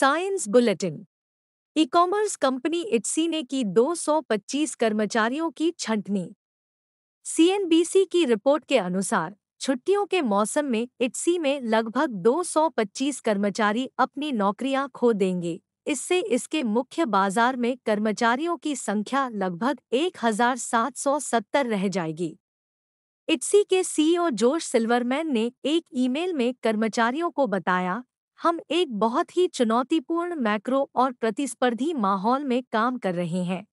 science bulletin e commerce company Etsy ने की 225 कर्मचारियों की छंटनी सीएनबीसी की रिपोर्ट के अनुसार छुट्टियों के मौसम में इट्सी में लगभग 225 कर्मचारी अपनी नौकरियां खो देंगे इससे इसके मुख्य बाजार में कर्मचारियों की संख्या लगभग 1770 रह जाएगी इट्सी के सीईओ जोश सिल्वरमैन ने एक ईमेल में कर्मचारियों को बताया हम एक बहुत ही चुनौतीपूर्ण मैक्रो और प्रतिस्पर्धी माहौल में काम कर रहे हैं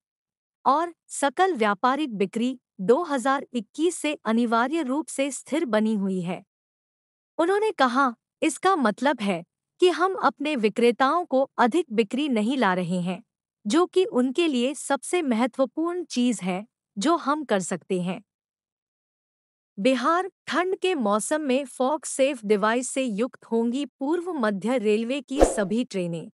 और सकल व्यापारिक बिक्री 2021 से अनिवार्य रूप से स्थिर बनी हुई है उन्होंने कहा इसका मतलब है कि हम अपने विक्रेताओं को अधिक बिक्री नहीं ला रहे हैं जो कि उनके लिए सबसे महत्वपूर्ण चीज है जो हम कर सकते हैं बिहार ठंड के मौसम में फॉग सेफ डिवाइस से युक्त होंगी पूर्व मध्य रेलवे की सभी ट्रेनें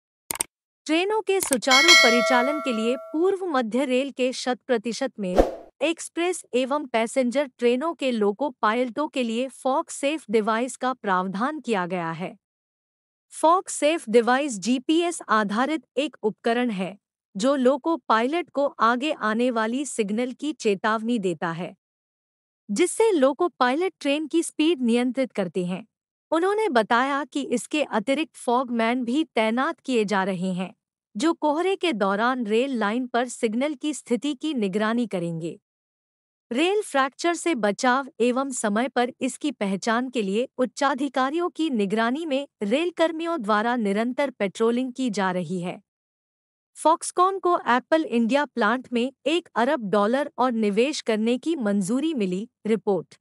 ट्रेनों के सुचारू परिचालन के लिए पूर्व मध्य रेल के शत प्रतिशत में एक्सप्रेस एवं पैसेंजर ट्रेनों के लोको पायलटों के लिए फॉग सेफ डिवाइस का प्रावधान किया गया है फॉग सेफ डिवाइस जीपीएस आधारित एक उपकरण है जो लोको पायलट को आगे आने वाली सिग्नल की चेतावनी देता है जिससे लोको पायलट ट्रेन की स्पीड नियंत्रित करते हैं उन्होंने बताया कि इसके अतिरिक्त फॉगमैन भी तैनात किए जा रहे हैं जो कोहरे के दौरान रेल लाइन पर सिग्नल की स्थिति की निगरानी करेंगे रेल फ्रैक्चर से बचाव एवं समय पर इसकी पहचान के लिए उच्चाधिकारियों की निगरानी में रेलकर्मियों द्वारा निरंतर पेट्रोलिंग की जा रही है फॉक्सकॉन को एप्पल इंडिया प्लांट में एक अरब डॉलर और निवेश करने की मंजूरी मिली रिपोर्ट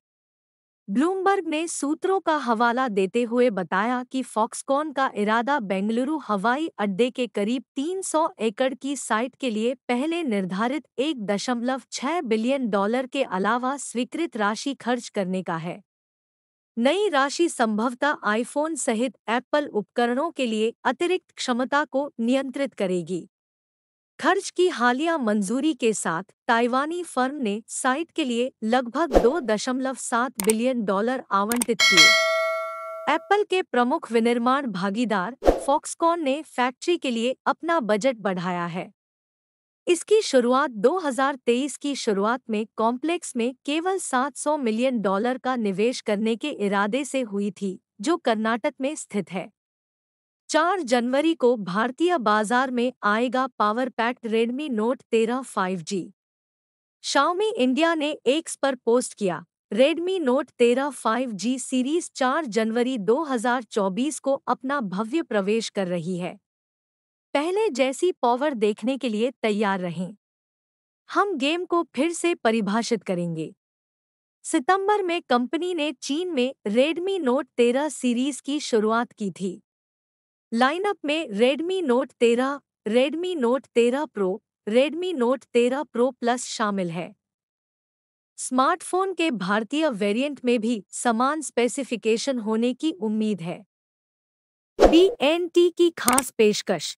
ब्लूमबर्ग ने सूत्रों का हवाला देते हुए बताया कि फॉक्सकॉन का इरादा बेंगलुरु हवाई अड्डे के करीब 300 एकड़ की साइट के लिए पहले निर्धारित एक दशमलव छह बिलियन डॉलर के अलावा स्वीकृत राशि खर्च करने का है नई राशि संभवतः आईफोन सहित एप्पल उपकरणों के लिए अतिरिक्त क्षमता को नियंत्रित करेगी खर्च की हालिया मंजूरी के साथ ताइवानी फर्म ने साइट के लिए लगभग 2.7 बिलियन डॉलर आवंटित किए एप्पल के प्रमुख विनिर्माण भागीदार फॉक्सकॉन ने फैक्ट्री के लिए अपना बजट बढ़ाया है इसकी शुरुआत 2023 की शुरुआत में कॉम्प्लेक्स में केवल 700 मिलियन डॉलर का निवेश करने के इरादे से हुई थी जो कर्नाटक में स्थित है चार जनवरी को भारतीय बाजार में आएगा पावर पैक्ड रेडमी नोट तेरह फाइव जी शाओमी इंडिया ने एक्स पर पोस्ट किया रेडमी नोट 13 5G सीरीज 4 जनवरी 2024 को अपना भव्य प्रवेश कर रही है पहले जैसी पावर देखने के लिए तैयार रहें हम गेम को फिर से परिभाषित करेंगे सितंबर में कंपनी ने चीन में रेडमी नोट 13 सीरीज की शुरुआत की थी लाइनअप में Redmi Note 13, Redmi Note 13 Pro, Redmi Note 13 Pro Plus शामिल है स्मार्टफोन के भारतीय वेरिएंट में भी समान स्पेसिफिकेशन होने की उम्मीद है बी की खास पेशकश